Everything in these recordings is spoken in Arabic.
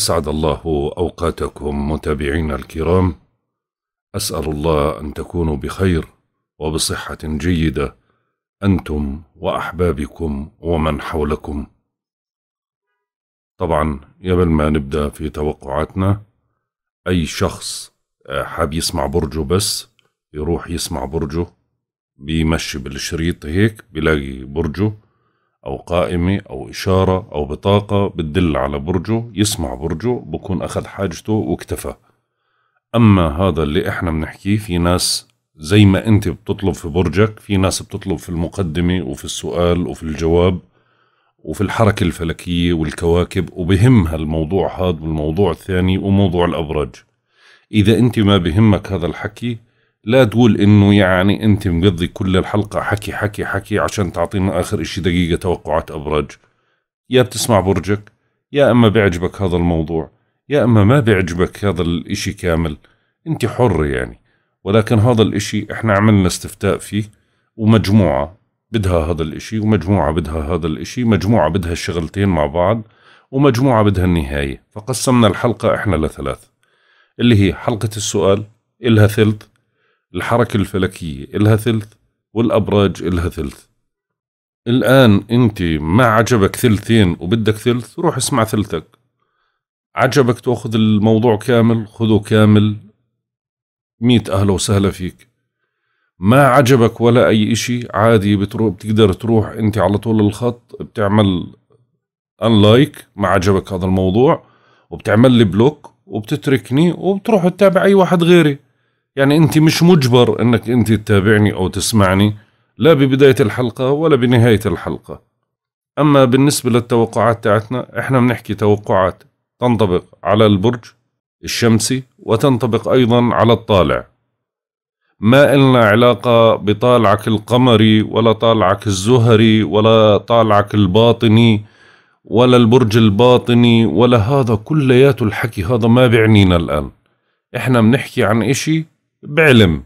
أسعد الله أوقاتكم متابعينا الكرام أسأل الله أن تكونوا بخير وبصحة جيدة أنتم وأحبابكم ومن حولكم طبعا قبل ما نبدأ في توقعاتنا أي شخص حاب يسمع برجه بس يروح يسمع برجه بيمشي بالشريط هيك بيلاقي برجه أو قائمة أو إشارة أو بطاقة بتدل على برجه يسمع برجه بكون أخذ حاجته واكتفى أما هذا اللي إحنا بنحكيه في ناس زي ما أنت بتطلب في برجك في ناس بتطلب في المقدمة وفي السؤال وفي الجواب وفي الحركة الفلكية والكواكب وبهم الموضوع هذا والموضوع الثاني وموضوع الأبراج إذا أنت ما بهمك هذا الحكي لا تقول انه يعني انت مقضي كل الحلقه حكي حكي حكي عشان تعطينا اخر اشي دقيقه توقعات ابراج يا بتسمع برجك يا اما بيعجبك هذا الموضوع يا اما ما بيعجبك هذا الاشي كامل انت حر يعني ولكن هذا الاشي احنا عملنا استفتاء فيه ومجموعه بدها هذا الاشي ومجموعه بدها هذا الاشي مجموعه بدها الشغلتين مع بعض ومجموعه بدها النهايه فقسمنا الحلقه احنا لثلاث اللي هي حلقه السؤال إلها ثلث الحركة الفلكية إلها ثلث والأبراج إلها ثلث الآن أنت ما عجبك ثلثين وبدك ثلث روح اسمع ثلثك عجبك تأخذ الموضوع كامل خذه كامل ميت أهلا وسهلا فيك ما عجبك ولا أي إشي عادي بتروح بتقدر تروح أنت على طول الخط بتعمل أنلايك ما عجبك هذا الموضوع وبتعمل لي بلوك وبتتركني وبتروح تتابع أي واحد غيري يعني انت مش مجبر انك انت تتابعني او تسمعني لا ببدايه الحلقه ولا بنهايه الحلقه اما بالنسبه للتوقعات تاعتنا احنا بنحكي توقعات تنطبق على البرج الشمسي وتنطبق ايضا على الطالع ما إلنا علاقة بطالعك القمري ولا طالعك الزهري ولا طالعك الباطني ولا البرج الباطني ولا هذا كلياته الحكي هذا ما بيعنينا الآن إحنا بنحكي عن إشي بعلم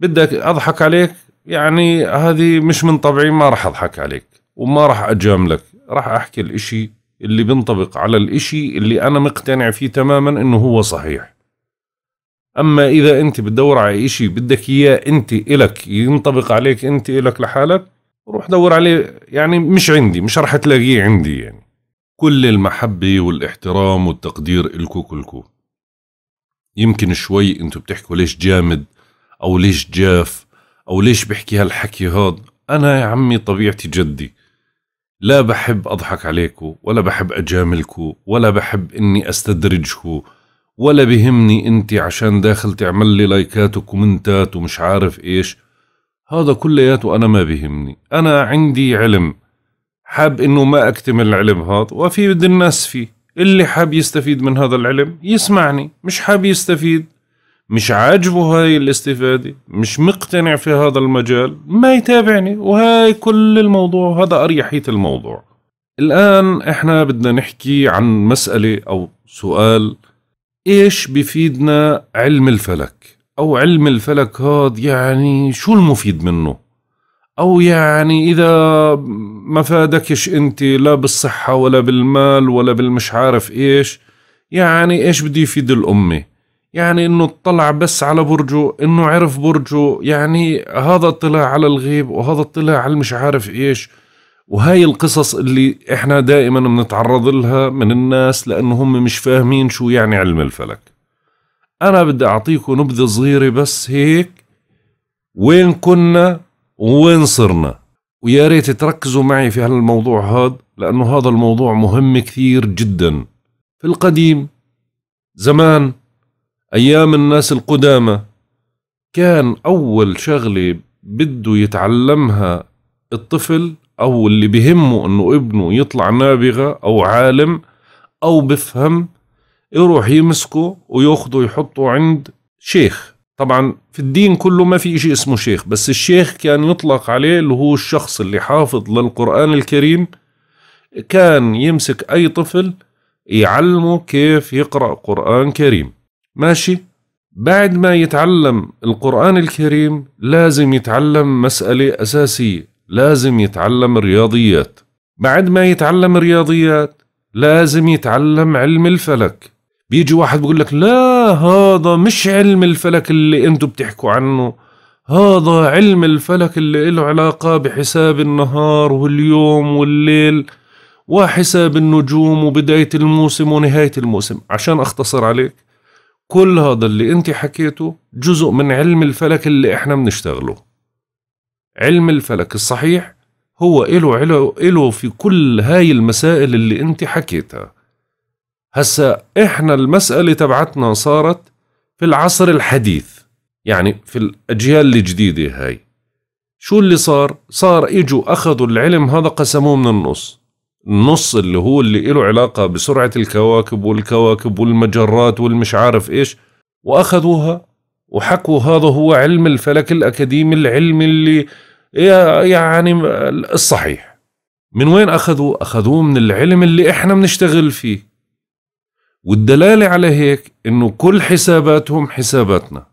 بدك اضحك عليك يعني هذه مش من طبعي ما راح اضحك عليك وما راح اجاملك راح احكي الاشي اللي بينطبق على الاشي اللي انا مقتنع فيه تماما انه هو صحيح اما اذا انت بتدور على اشي بدك اياه انت الك ينطبق عليك انت الك لحالك روح دور عليه يعني مش عندي مش راح تلاقيه عندي يعني كل المحبة والاحترام والتقدير إلكو كلكو يمكن شوي انتو بتحكوا ليش جامد او ليش جاف او ليش بحكي هالحكي هاد انا يا عمي طبيعتي جدي لا بحب اضحك عليكو ولا بحب اجاملكو ولا بحب اني استدرجكو ولا بهمني انت عشان داخل تعمل لي لايكات وكومنتات ومش عارف ايش هذا كليات انا ما بهمني انا عندي علم حاب انه ما اكتمل العلم هذا وفي بد الناس فيه اللي حاب يستفيد من هذا العلم يسمعني مش حاب يستفيد مش عاجبه هاي الاستفادة مش مقتنع في هذا المجال ما يتابعني وهاي كل الموضوع وهذا أريحية الموضوع الآن إحنا بدنا نحكي عن مسألة أو سؤال إيش بفيدنا علم الفلك أو علم الفلك هذا يعني شو المفيد منه أو يعني إذا ما فادكش أنت لا بالصحة ولا بالمال ولا بالمش عارف إيش يعني إيش بده يفيد الأمة يعني إنه اطلع بس على برجه إنه عرف برجه يعني هذا اطلع على الغيب وهذا اطلع على المش عارف إيش وهاي القصص اللي إحنا دائما بنتعرض لها من الناس لأنه هم مش فاهمين شو يعني علم الفلك أنا بدي أعطيكم نبذة صغيرة بس هيك وين كنا وين صرنا ويا ريت تركزوا معي في هالموضوع هذا لأنه هذا الموضوع مهم كثير جدا في القديم زمان أيام الناس القدامى كان أول شغلة بده يتعلمها الطفل أو اللي بهمه أنه ابنه يطلع نابغة أو عالم أو بفهم يروح يمسكه وياخده يحطه عند شيخ طبعا في الدين كله ما في شيء اسمه شيخ بس الشيخ كان يطلق عليه اللي هو الشخص اللي حافظ للقرآن الكريم كان يمسك أي طفل يعلمه كيف يقرأ قرآن كريم ماشي بعد ما يتعلم القرآن الكريم لازم يتعلم مسألة أساسية لازم يتعلم رياضيات بعد ما يتعلم رياضيات لازم يتعلم علم الفلك بيجي واحد بيقول لك لا هذا مش علم الفلك اللي انتو بتحكوا عنه هذا علم الفلك اللي له علاقة بحساب النهار واليوم والليل وحساب النجوم وبداية الموسم ونهاية الموسم عشان أختصر عليك كل هذا اللي أنت حكيته جزء من علم الفلك اللي إحنا بنشتغله علم الفلك الصحيح هو إله, إله, إله في كل هاي المسائل اللي أنت حكيتها هسا احنا المسألة تبعتنا صارت في العصر الحديث يعني في الأجيال الجديدة هاي شو اللي صار؟ صار اجوا اخذوا العلم هذا قسموه من النص النص اللي هو اللي له علاقة بسرعة الكواكب والكواكب والمجرات والمش عارف ايش واخذوها وحكوا هذا هو علم الفلك الاكاديمي العلم اللي يعني الصحيح من وين اخذوه؟ اخذوه من العلم اللي احنا بنشتغل فيه والدلالة على هيك انه كل حساباتهم حساباتنا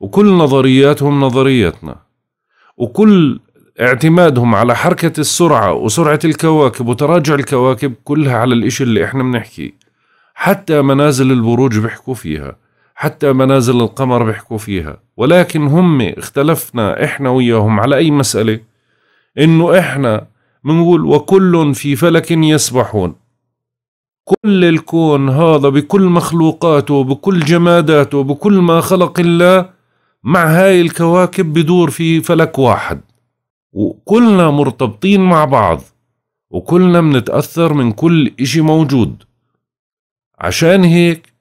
وكل نظرياتهم نظرياتنا وكل اعتمادهم على حركة السرعة وسرعة الكواكب وتراجع الكواكب كلها على الإشي اللي إحنا بنحكيه حتى منازل البروج بيحكوا فيها حتى منازل القمر بيحكوا فيها ولكن هم اختلفنا إحنا وياهم على أي مسألة إنه إحنا بنقول وكل في فلك يسبحون كل الكون هذا بكل مخلوقاته بكل جماداته بكل ما خلق الله مع هاي الكواكب بدور في فلك واحد وكلنا مرتبطين مع بعض وكلنا منتأثر من كل إشي موجود عشان هيك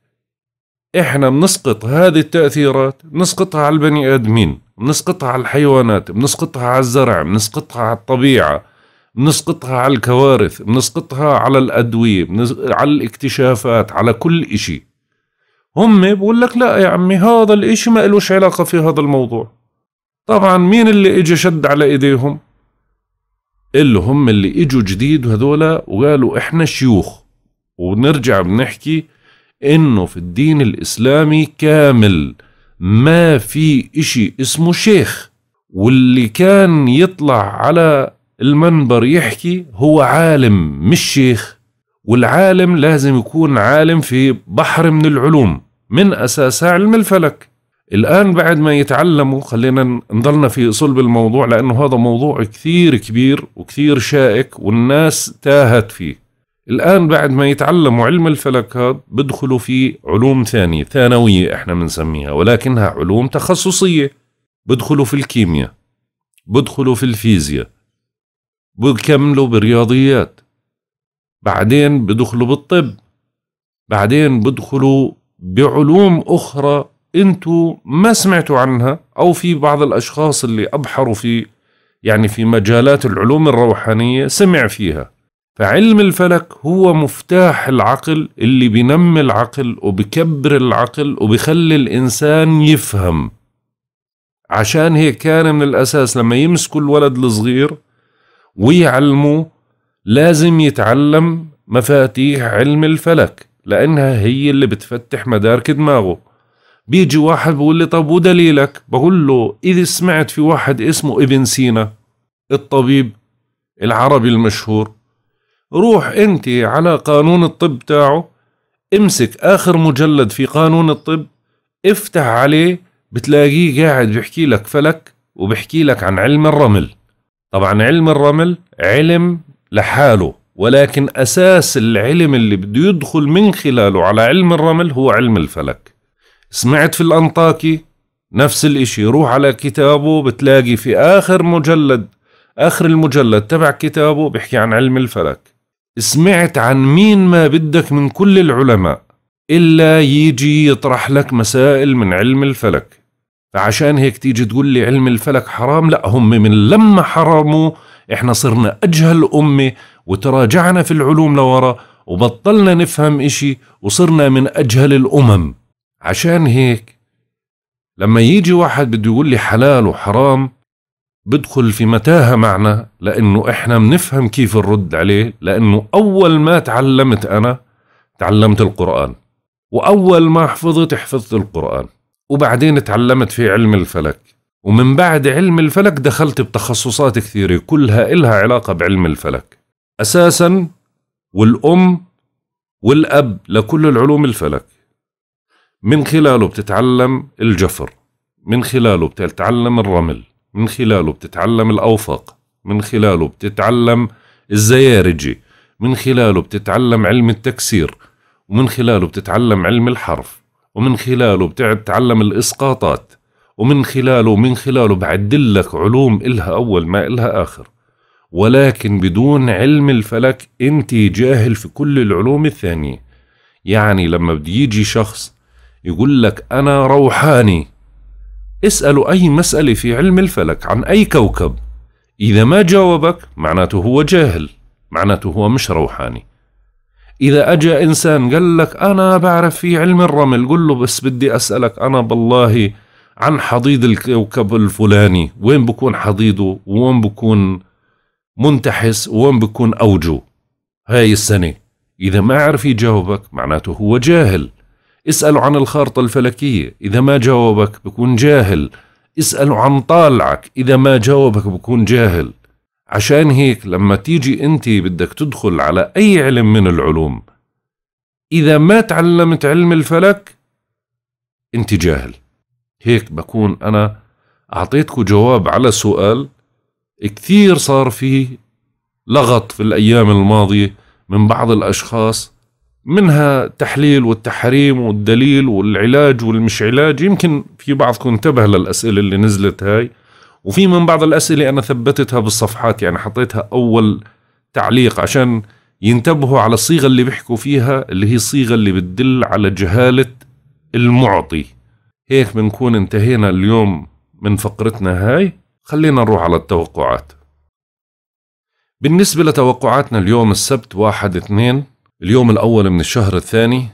إحنا بنسقط هذه التأثيرات بنسقطها على البني آدمين بنسقطها على الحيوانات بنسقطها على الزرع بنسقطها على الطبيعة بنسقطها على الكوارث بنسقطها على الأدوية على الاكتشافات على كل إشي هم بقول لك لا يا عمي هذا الإشي ما إلوش علاقة في هذا الموضوع طبعا مين اللي إجا شد على إيديهم اللي هم اللي إجوا جديد هذولا وقالوا إحنا شيوخ ونرجع بنحكي إنه في الدين الإسلامي كامل ما في إشي اسمه شيخ واللي كان يطلع على المنبر يحكي هو عالم مش شيخ والعالم لازم يكون عالم في بحر من العلوم من أساسها علم الفلك الآن بعد ما يتعلموا خلينا نضلنا في صلب الموضوع لأنه هذا موضوع كثير كبير وكثير شائك والناس تاهت فيه الآن بعد ما يتعلموا علم الفلك هذا بدخلوا في علوم ثانية ثانوية احنا بنسميها ولكنها علوم تخصصية بدخلوا في الكيمياء بدخلوا في الفيزياء بكملوا بالرياضيات بعدين بدخلوا بالطب بعدين بدخلوا بعلوم أخرى أنتوا ما سمعتوا عنها أو في بعض الأشخاص اللي أبحروا في يعني في مجالات العلوم الروحانية سمع فيها فعلم الفلك هو مفتاح العقل اللي بنمي العقل وبكبر العقل وبخلي الإنسان يفهم عشان هيك كان من الأساس لما يمسكوا الولد الصغير ويعلموه لازم يتعلم مفاتيح علم الفلك لأنها هي اللي بتفتح مدارك دماغه بيجي واحد بقول لي طب ودليلك بقول له إذا سمعت في واحد اسمه ابن سينا الطبيب العربي المشهور روح انت على قانون الطب تاعه امسك آخر مجلد في قانون الطب افتح عليه بتلاقيه قاعد بيحكي لك فلك وبحكي لك عن علم الرمل طبعا علم الرمل علم لحاله ولكن أساس العلم اللي بده يدخل من خلاله على علم الرمل هو علم الفلك سمعت في الأنطاكي نفس الإشي روح على كتابه بتلاقي في آخر مجلد آخر المجلد تبع كتابه بيحكي عن علم الفلك سمعت عن مين ما بدك من كل العلماء إلا يجي يطرح لك مسائل من علم الفلك فعشان هيك تيجي تقول لي علم الفلك حرام لا هم من لما حرموا احنا صرنا اجهل امه وتراجعنا في العلوم لورا وبطلنا نفهم اشي وصرنا من اجهل الامم عشان هيك لما يجي واحد بده يقول لي حلال وحرام بدخل في متاهة معنا لأنه إحنا بنفهم كيف نرد عليه لأنه أول ما تعلمت أنا تعلمت القرآن وأول ما حفظت حفظت القرآن وبعدين تعلمت في علم الفلك ومن بعد علم الفلك دخلت بتخصصات كثيرة كلها إلها علاقة بعلم الفلك أساسا والأم والأب لكل العلوم الفلك من خلاله بتتعلم الجفر من خلاله بتتعلم الرمل من خلاله بتتعلم الأوفق من خلاله بتتعلم الزيارجي من خلاله بتتعلم علم التكسير ومن خلاله بتتعلم علم الحرف ومن خلاله بتتعلم الإسقاطات ومن خلاله من خلاله بعدلك علوم إلها أول ما إلها آخر ولكن بدون علم الفلك أنت جاهل في كل العلوم الثانية يعني لما بدي يجي شخص يقول لك أنا روحاني اسأله أي مسألة في علم الفلك عن أي كوكب إذا ما جاوبك معناته هو جاهل معناته هو مش روحاني إذا أجا إنسان قال لك أنا بعرف في علم الرمل قل له بس بدي أسألك أنا بالله عن حضيض الكوكب الفلاني وين بكون حضيضه وين بكون منتحس وين بكون أوجه هاي السنة إذا ما عرف يجاوبك معناته هو جاهل اسأله عن الخارطة الفلكية إذا ما جاوبك بكون جاهل اسأله عن طالعك إذا ما جاوبك بكون جاهل عشان هيك لما تيجي انت بدك تدخل على اي علم من العلوم اذا ما تعلمت علم الفلك انت جاهل هيك بكون انا اعطيتكم جواب على سؤال كثير صار فيه لغط في الايام الماضيه من بعض الاشخاص منها التحليل والتحريم والدليل والعلاج والمش علاج يمكن في بعضكم انتبه للاسئله اللي نزلت هاي وفي من بعض الاسئله انا ثبتتها بالصفحات يعني حطيتها اول تعليق عشان ينتبهوا على الصيغه اللي بيحكوا فيها اللي هي الصيغه اللي بتدل على جهاله المعطي هيك بنكون انتهينا اليوم من فقرتنا هاي خلينا نروح على التوقعات بالنسبة لتوقعاتنا اليوم السبت واحد اثنين اليوم الأول من الشهر الثاني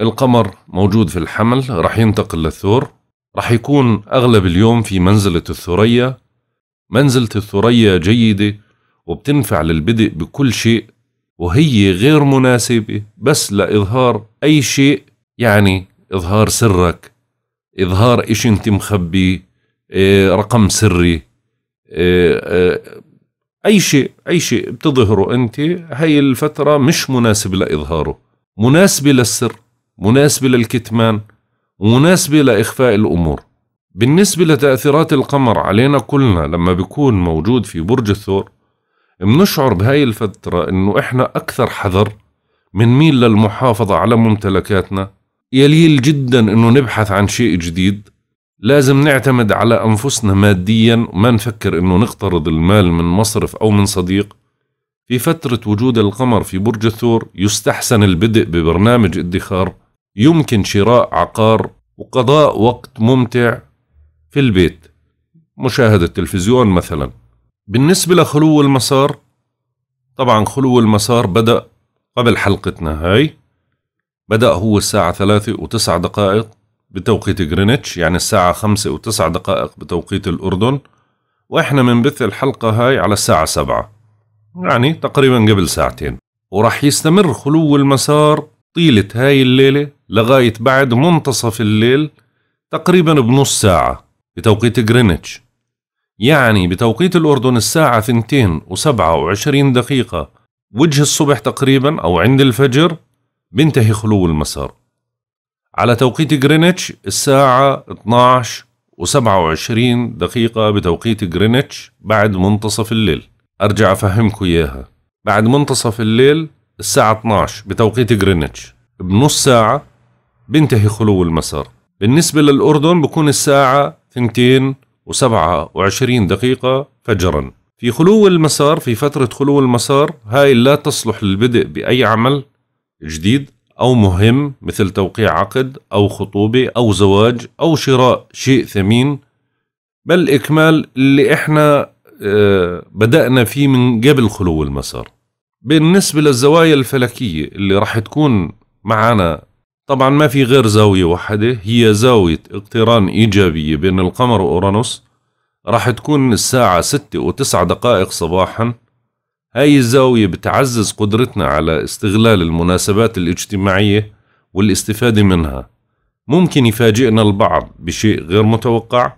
القمر موجود في الحمل رح ينتقل للثور رح يكون أغلب اليوم في منزلة الثريا منزلة الثريا جيدة وبتنفع للبدء بكل شيء وهي غير مناسبة بس لإظهار أي شيء يعني إظهار سرك إظهار إشي أنت مخبي إيه، رقم سري إيه، إيه، أي شيء أي شيء بتظهره أنت هاي الفترة مش مناسبة لإظهاره مناسبة للسر مناسبة للكتمان مناسبة لإخفاء الأمور بالنسبة لتأثيرات القمر علينا كلنا لما بيكون موجود في برج الثور بنشعر بهاي الفترة إنه إحنا أكثر حذر بنميل للمحافظة على ممتلكاتنا يليل جدا إنه نبحث عن شيء جديد لازم نعتمد على أنفسنا ماديا وما نفكر إنه نقترض المال من مصرف أو من صديق في فترة وجود القمر في برج الثور يستحسن البدء ببرنامج ادخار يمكن شراء عقار وقضاء وقت ممتع في البيت مشاهدة تلفزيون مثلا بالنسبة لخلو المسار طبعا خلو المسار بدأ قبل حلقتنا هاي بدأ هو الساعة ثلاثة وتسع دقائق بتوقيت جرينتش يعني الساعة خمسة وتسع دقائق بتوقيت الأردن وإحنا بنبث الحلقة هاي على الساعة سبعة يعني تقريبا قبل ساعتين وراح يستمر خلو المسار طيلة هاي الليلة لغاية بعد منتصف الليل تقريبا بنص ساعة بتوقيت جرينتش يعني بتوقيت الأردن الساعة ثنتين وسبعة وعشرين دقيقة وجه الصبح تقريبا أو عند الفجر بينتهي خلو المسار على توقيت جرينتش الساعة 12 و27 دقيقة بتوقيت جرينتش بعد منتصف الليل أرجع أفهمكم إياها بعد منتصف الليل الساعة 12 بتوقيت جرينتش بنص ساعة بينتهي خلو المسار بالنسبة للأردن بكون الساعة 2 و27 دقيقة فجرا في خلو المسار في فترة خلو المسار هاي لا تصلح للبدء بأي عمل جديد أو مهم مثل توقيع عقد أو خطوبة أو زواج أو شراء شيء ثمين بل إكمال اللي إحنا آه، بدأنا فيه من قبل خلو المسار بالنسبة للزوايا الفلكية اللي راح تكون معنا طبعا ما في غير زاوية واحدة هي زاوية اقتران إيجابية بين القمر وأورانوس راح تكون الساعة ستة وتسعة دقائق صباحا هاي الزاوية بتعزز قدرتنا على استغلال المناسبات الاجتماعية والاستفادة منها ممكن يفاجئنا البعض بشيء غير متوقع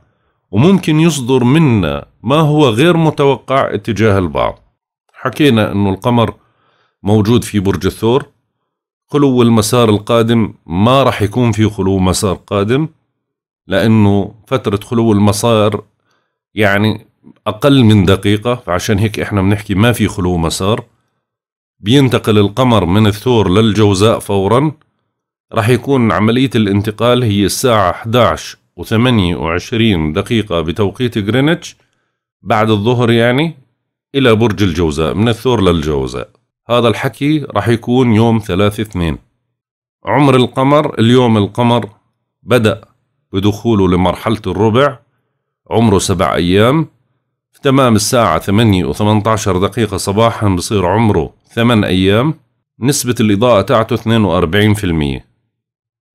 وممكن يصدر منا ما هو غير متوقع اتجاه البعض حكينا أنه القمر موجود في برج الثور خلو المسار القادم ما راح يكون في خلو مسار قادم لأنه فترة خلو المسار يعني أقل من دقيقة فعشان هيك إحنا بنحكي ما في خلو مسار بينتقل القمر من الثور للجوزاء فورا راح يكون عملية الانتقال هي الساعة 11 و28 دقيقة بتوقيت غرينتش بعد الظهر يعني إلى برج الجوزاء من الثور للجوزاء هذا الحكي راح يكون يوم ثلاثة اثنين عمر القمر اليوم القمر بدأ بدخوله لمرحلة الربع عمره سبع أيام في تمام الساعة ثمانية وثمانية عشر دقيقة صباحا بصير عمره ثمان أيام نسبة الإضاءة تاعته اثنين وأربعين في المية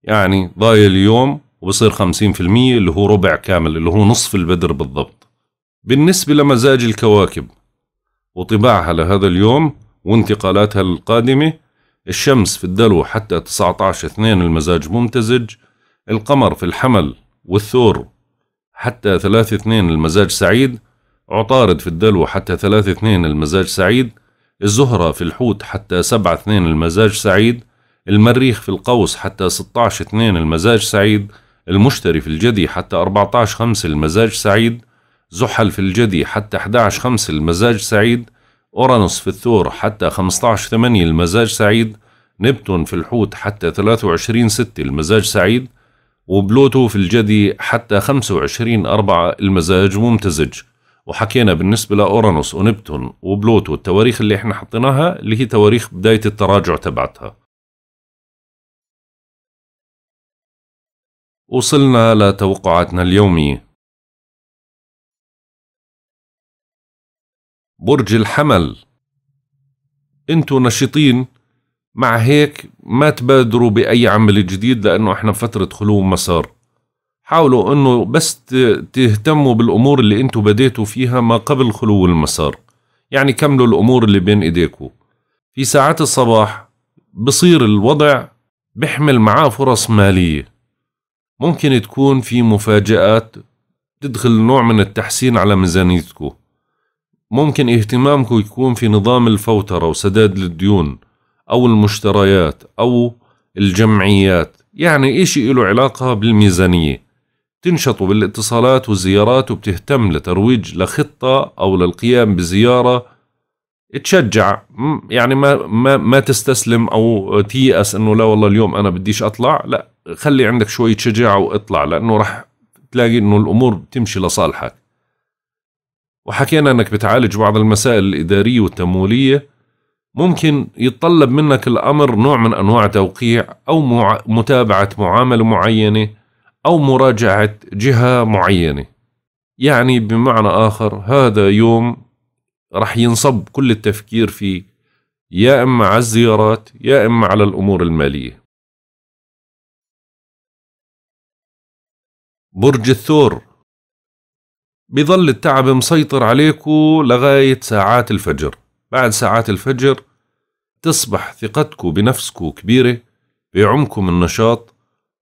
يعني ضايل يوم وبصير خمسين في المية اللي هو ربع كامل اللي هو نصف البدر بالضبط بالنسبة لمزاج الكواكب وطباعها لهذا اليوم وانتقالاتها القادمة الشمس في الدلو حتى 19 2 المزاج ممتزج القمر في الحمل والثور حتى 3 2 المزاج سعيد عطارد في الدلو حتى 3 2 المزاج سعيد الزهرة في الحوت حتى 7 2 المزاج سعيد المريخ في القوس حتى 16 2 المزاج سعيد المشتري في الجدي حتى 14 5 المزاج سعيد زحل في الجدي حتى 11 5 المزاج سعيد أورانوس في الثور حتى 15 ثمانية المزاج سعيد نبتون في الحوت حتى 23 ستة المزاج سعيد وبلوتو في الجدي حتى 25 أربعة المزاج ممتزج وحكينا بالنسبة لأورانوس ونبتون وبلوتو التواريخ اللي احنا حطيناها اللي هي تواريخ بداية التراجع تبعتها وصلنا لتوقعاتنا اليومية برج الحمل انتوا نشيطين مع هيك ما تبادروا بأي عمل جديد لأنه احنا فترة خلو مسار حاولوا انه بس تهتموا بالأمور اللي انتوا بديتوا فيها ما قبل خلو المسار يعني كملوا الأمور اللي بين إيديكوا في ساعات الصباح بصير الوضع بحمل معاه فرص مالية ممكن تكون في مفاجآت تدخل نوع من التحسين على ميزانيتكم ممكن اهتمامكم يكون في نظام الفوترة وسداد الديون أو المشتريات أو الجمعيات يعني إشي له علاقة بالميزانية تنشطوا بالاتصالات والزيارات وبتهتم لترويج لخطة أو للقيام بزيارة تشجع يعني ما ما ما تستسلم او تيأس انه لا والله اليوم انا بديش اطلع لا خلي عندك شويه شجاعه واطلع لانه راح تلاقي انه الامور بتمشي لصالحك وحكينا أنك بتعالج بعض المسائل الإدارية والتمويلية ممكن يتطلب منك الأمر نوع من أنواع توقيع أو مع... متابعة معاملة معينة أو مراجعة جهة معينة يعني بمعنى آخر هذا يوم رح ينصب كل التفكير فيه يا إما على الزيارات يا إما على الأمور المالية برج الثور بيظل التعب مسيطر عليكو لغاية ساعات الفجر بعد ساعات الفجر تصبح ثقتكو بنفسكو كبيرة بيعمكم النشاط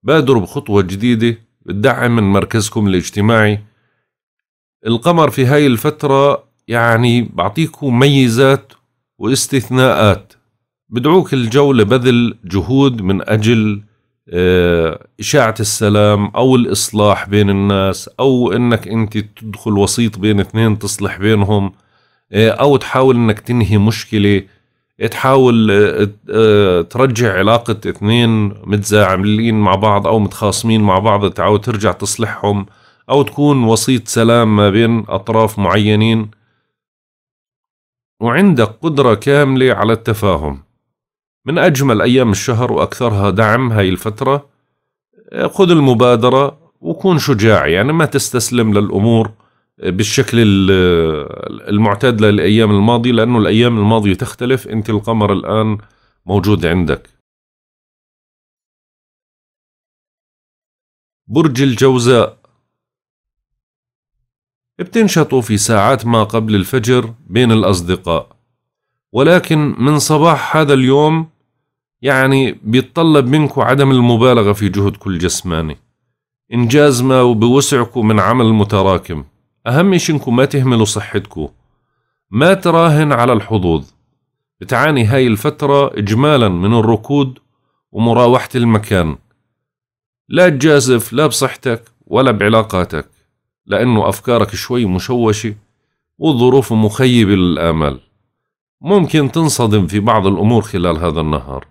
بادروا بخطوة جديدة بتدعم من مركزكم الاجتماعي القمر في هاي الفترة يعني بعطيكو ميزات واستثناءات بدعوك الجو لبذل جهود من أجل آه، إشاعة السلام أو الإصلاح بين الناس أو إنك أنت تدخل وسيط بين اثنين تصلح بينهم آه، أو تحاول إنك تنهي مشكلة آه، تحاول ترجع علاقة اثنين متزاعملين مع بعض أو متخاصمين مع بعض تعاود ترجع تصلحهم أو تكون وسيط سلام ما بين أطراف معينين وعندك قدرة كاملة على التفاهم من أجمل أيام الشهر وأكثرها دعم هاي الفترة آه، خذ المبادرة وكون شجاع يعني ما تستسلم للأمور آه، بالشكل آه، المعتاد للأيام الماضية لأنه الأيام الماضية تختلف أنت القمر الآن موجود عندك برج الجوزاء بتنشطوا في ساعات ما قبل الفجر بين الأصدقاء ولكن من صباح هذا اليوم يعني بيتطلب منكم عدم المبالغة في جهدكم الجسماني إنجاز ما بوسعكم من عمل متراكم أهم شيء إنكم ما تهملوا صحتكم ما تراهن على الحظوظ بتعاني هاي الفترة إجمالا من الركود ومراوحة المكان لا تجازف لا بصحتك ولا بعلاقاتك لأنه أفكارك شوي مشوشة والظروف مخيبة للآمال ممكن تنصدم في بعض الأمور خلال هذا النهار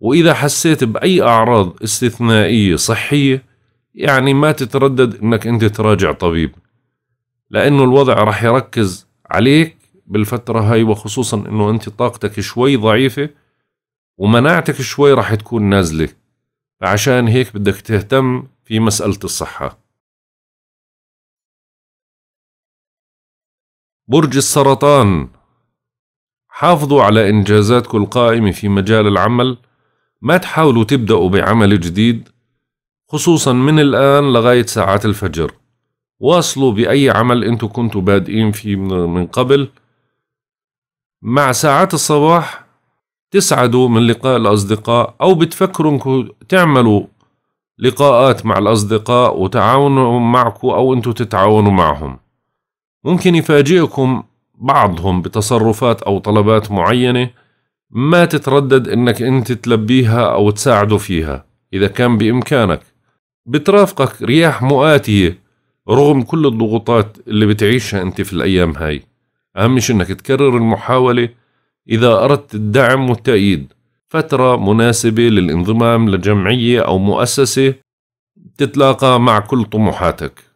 وإذا حسيت بأي أعراض استثنائية صحية يعني ما تتردد أنك أنت تراجع طبيب لأنه الوضع رح يركز عليك بالفترة هاي وخصوصا أنه أنت طاقتك شوي ضعيفة ومناعتك شوي رح تكون نازلة فعشان هيك بدك تهتم في مسألة الصحة برج السرطان حافظوا على إنجازاتكم القائمة في مجال العمل ما تحاولوا تبدأوا بعمل جديد خصوصا من الآن لغاية ساعات الفجر واصلوا بأي عمل أنتوا كنتوا بادئين فيه من قبل مع ساعات الصباح تسعدوا من لقاء الأصدقاء أو بتفكروا أنكم تعملوا لقاءات مع الأصدقاء وتعاونوا معكم أو أنتوا تتعاونوا معهم ممكن يفاجئكم بعضهم بتصرفات أو طلبات معينة ما تتردد إنك أنت تلبيها أو تساعده فيها إذا كان بإمكانك بترافقك رياح مؤاتية رغم كل الضغوطات اللي بتعيشها أنت في الأيام هاي أهم شيء إنك تكرر المحاولة إذا أردت الدعم والتأييد فترة مناسبة للانضمام لجمعية أو مؤسسة تتلاقى مع كل طموحاتك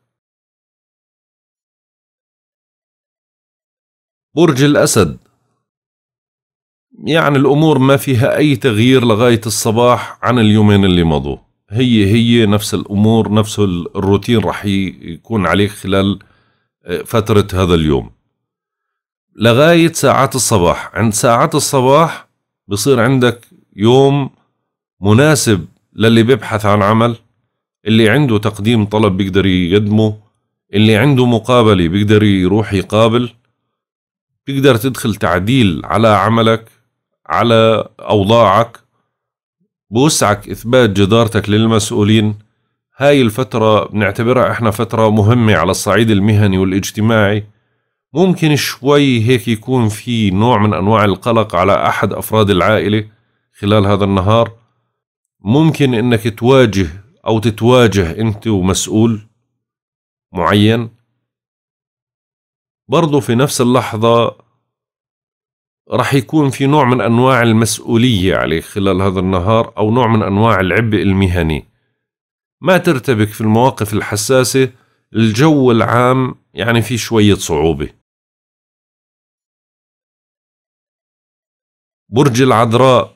برج الأسد يعني الأمور ما فيها أي تغيير لغاية الصباح عن اليومين اللي مضوا هي هي نفس الأمور نفس الروتين رح يكون عليك خلال آه، فترة هذا اليوم لغاية ساعات الصباح عند ساعات الصباح بصير عندك يوم مناسب للي بيبحث عن عمل اللي عنده تقديم طلب بيقدر يقدمه اللي عنده مقابلة بيقدر يروح يقابل تقدر تدخل تعديل على عملك على أوضاعك بوسعك إثبات جدارتك للمسؤولين هاي الفترة بنعتبرها إحنا فترة مهمة على الصعيد المهني والاجتماعي ممكن شوي هيك يكون في نوع من أنواع القلق على أحد أفراد العائلة خلال هذا النهار ممكن إنك تواجه أو تتواجه أنت ومسؤول معين برضو في نفس اللحظة رح يكون في نوع من أنواع المسؤولية عليك خلال هذا النهار أو نوع من أنواع العبء المهني ما ترتبك في المواقف الحساسة الجو العام يعني في شوية صعوبة برج العذراء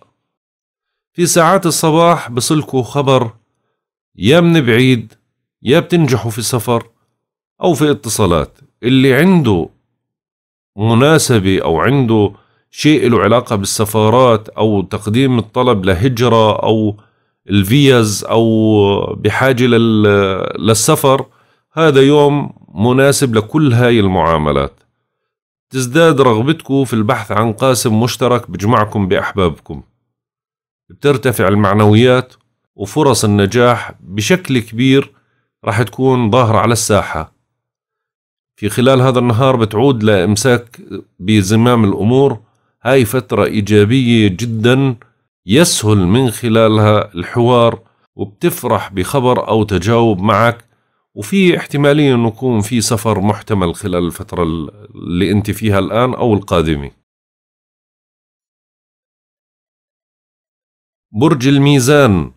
في ساعات الصباح بصلكوا خبر يا من بعيد يا بتنجحوا في سفر أو في اتصالات اللي عنده مناسبة أو عنده شيء له علاقة بالسفارات أو تقديم الطلب لهجرة أو الفيز أو بحاجة للسفر هذا يوم مناسب لكل هاي المعاملات تزداد رغبتكم في البحث عن قاسم مشترك بجمعكم بأحبابكم بترتفع المعنويات وفرص النجاح بشكل كبير راح تكون ظاهرة على الساحة في خلال هذا النهار بتعود لإمساك بزمام الأمور هاي فترة إيجابية جدا يسهل من خلالها الحوار وبتفرح بخبر أو تجاوب معك وفي احتمالية أنه يكون في سفر محتمل خلال الفترة اللي أنت فيها الآن أو القادمة برج الميزان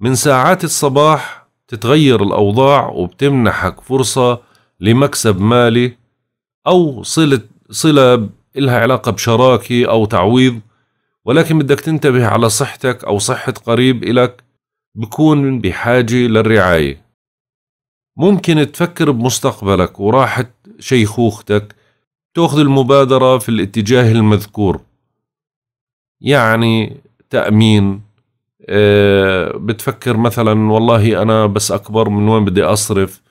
من ساعات الصباح تتغير الأوضاع وبتمنحك فرصة لمكسب مالي أو صلة صلة إلها علاقة بشراكة أو تعويض ولكن بدك تنتبه على صحتك أو صحة قريب إلك بكون بحاجة للرعاية ممكن تفكر بمستقبلك وراحة شيخوختك تأخذ المبادرة في الاتجاه المذكور يعني تأمين آه، بتفكر مثلا والله انا بس اكبر من وين بدي اصرف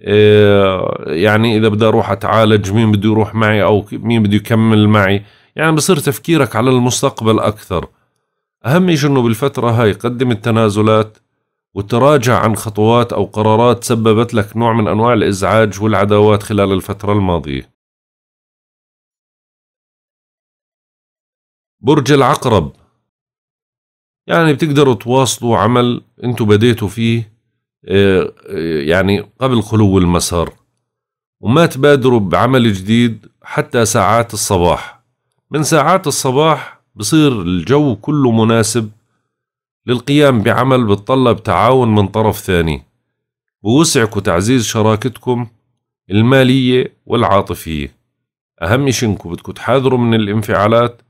آه، يعني اذا بدي اروح اتعالج مين بده يروح معي او مين بده يكمل معي يعني بصير تفكيرك على المستقبل اكثر اهم شيء انه بالفتره هاي قدم التنازلات وتراجع عن خطوات او قرارات سببت لك نوع من انواع الازعاج والعداوات خلال الفتره الماضيه برج العقرب يعني بتقدروا تواصلوا عمل انتوا بديتوا فيه آه، آه، يعني قبل خلو المسار وما تبادروا بعمل جديد حتى ساعات الصباح من ساعات الصباح بصير الجو كله مناسب للقيام بعمل بتطلب تعاون من طرف ثاني ووسعكم تعزيز شراكتكم المالية والعاطفية أهم شيء إنكم بدكم تحاذروا من الانفعالات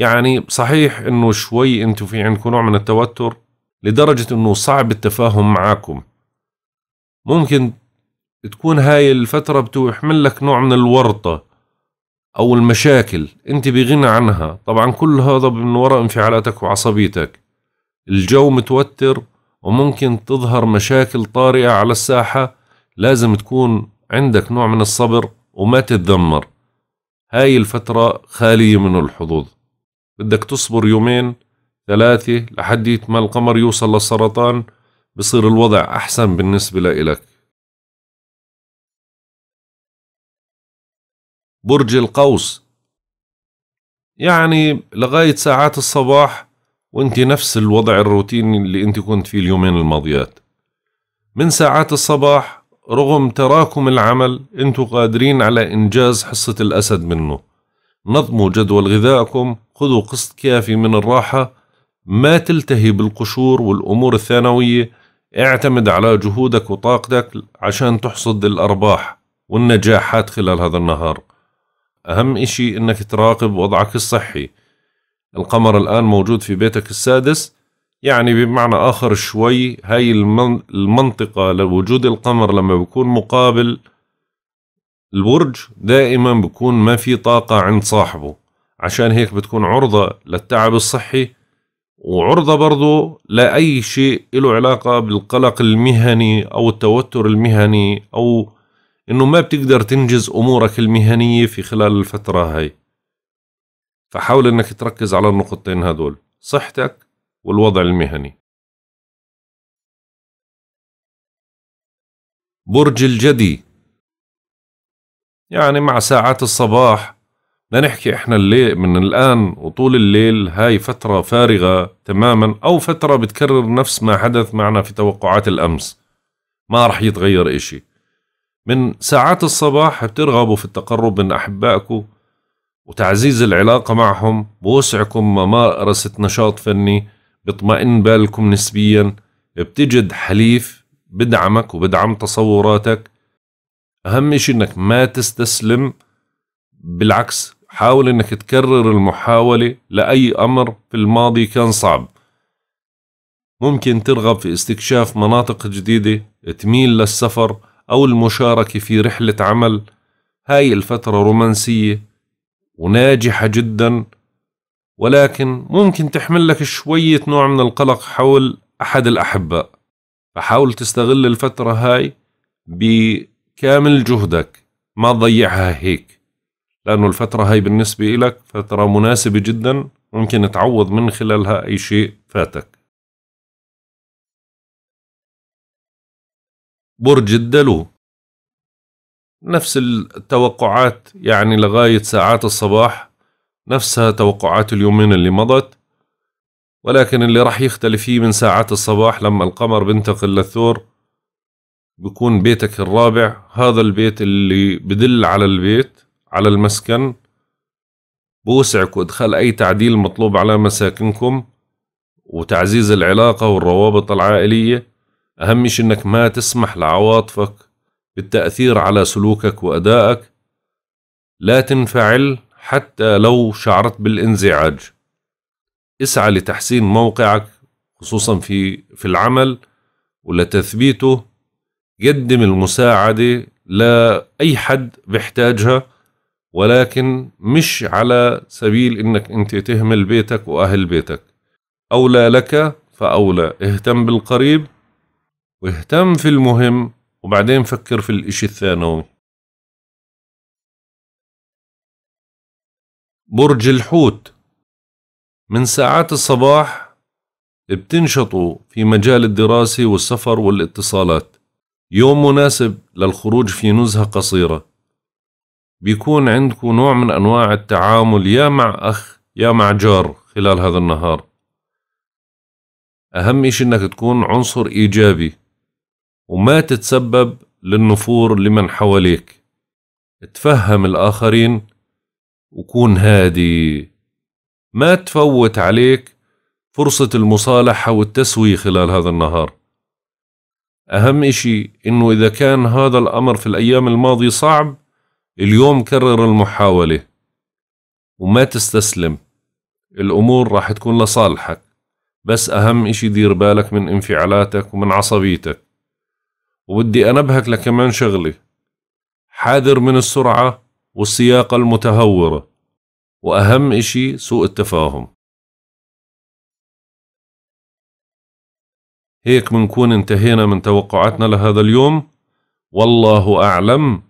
يعني صحيح انه شوي انتم في عندكم نوع من التوتر لدرجة انه صعب التفاهم معاكم ممكن تكون هاي الفترة بتحمل لك نوع من الورطة أو المشاكل أنت بغنى عنها طبعا كل هذا من وراء انفعالاتك وعصبيتك الجو متوتر وممكن تظهر مشاكل طارئة على الساحة لازم تكون عندك نوع من الصبر وما تتذمر هاي الفترة خالية من الحظوظ بدك تصبر يومين ثلاثة لحد ما القمر يوصل للسرطان بصير الوضع أحسن بالنسبة لإلك برج القوس يعني لغاية ساعات الصباح وانت نفس الوضع الروتيني اللي انت كنت فيه اليومين الماضيات من ساعات الصباح رغم تراكم العمل انتوا قادرين على انجاز حصة الاسد منه نظموا جدول غذائكم خذوا قسط كافي من الراحة ما تلتهي بالقشور والأمور الثانوية اعتمد على جهودك وطاقتك عشان تحصد الأرباح والنجاحات خلال هذا النهار أهم إشي إنك تراقب وضعك الصحي القمر الآن موجود في بيتك السادس يعني بمعنى آخر شوي هاي المنطقة لوجود القمر لما بيكون مقابل البرج دائما بكون ما في طاقة عند صاحبه عشان هيك بتكون عرضة للتعب الصحي وعرضة برضو لأي شيء له علاقة بالقلق المهني أو التوتر المهني أو إنه ما بتقدر تنجز أمورك المهنية في خلال الفترة هاي فحاول إنك تركز على النقطتين هذول صحتك والوضع المهني برج الجدي يعني مع ساعات الصباح بدنا نحكي احنا الليل من الان وطول الليل هاي فتره فارغه تماما او فتره بتكرر نفس ما حدث معنا في توقعات الامس ما رح يتغير اشي من ساعات الصباح بترغبوا في التقرب من احبائكم وتعزيز العلاقه معهم بوسعكم ممارسه نشاط فني بيطمئن بالكم نسبيا بتجد حليف بدعمك وبدعم تصوراتك اهم إشي انك ما تستسلم بالعكس حاول انك تكرر المحاولة لأي أمر في الماضي كان صعب ممكن ترغب في استكشاف مناطق جديدة تميل للسفر أو المشاركة في رحلة عمل هاي الفترة رومانسية وناجحة جدا ولكن ممكن تحمل لك شوية نوع من القلق حول أحد الأحباء فحاول تستغل الفترة هاي بكامل جهدك ما تضيعها هيك لأنه الفترة هاي بالنسبة إلك فترة مناسبة جدا ممكن تعوض من خلالها أي شيء فاتك برج الدلو نفس التوقعات يعني لغاية ساعات الصباح نفسها توقعات اليومين اللي مضت ولكن اللي راح يختلف فيه من ساعات الصباح لما القمر بينتقل للثور بكون بيتك الرابع هذا البيت اللي بدل على البيت على المسكن بوسعك إدخال أي تعديل مطلوب على مساكنكم وتعزيز العلاقة والروابط العائلية أهم شيء إنك ما تسمح لعواطفك بالتأثير على سلوكك وأدائك لا تنفعل حتى لو شعرت بالانزعاج اسعى لتحسين موقعك خصوصا في في العمل ولتثبيته قدم المساعدة لأي حد بيحتاجها ولكن مش على سبيل انك انت تهمل بيتك واهل بيتك اولى لك فاولى اهتم بالقريب واهتم في المهم وبعدين فكر في الاشي الثانوي برج الحوت من ساعات الصباح بتنشطوا في مجال الدراسة والسفر والاتصالات يوم مناسب للخروج في نزهة قصيرة بيكون عندكم نوع من أنواع التعامل يا مع أخ يا مع جار خلال هذا النهار أهم إشي إنك تكون عنصر إيجابي وما تتسبب للنفور لمن حواليك تفهم الآخرين وكون هادي ما تفوت عليك فرصة المصالحة والتسوية خلال هذا النهار أهم إشي إنه إذا كان هذا الأمر في الأيام الماضية صعب اليوم كرر المحاولة وما تستسلم الأمور راح تكون لصالحك بس أهم إشي دير بالك من انفعالاتك ومن عصبيتك وبدي أنبهك لكمان شغلة حاذر من السرعة والسياقة المتهورة وأهم إشي سوء التفاهم هيك منكون انتهينا من توقعاتنا لهذا اليوم والله أعلم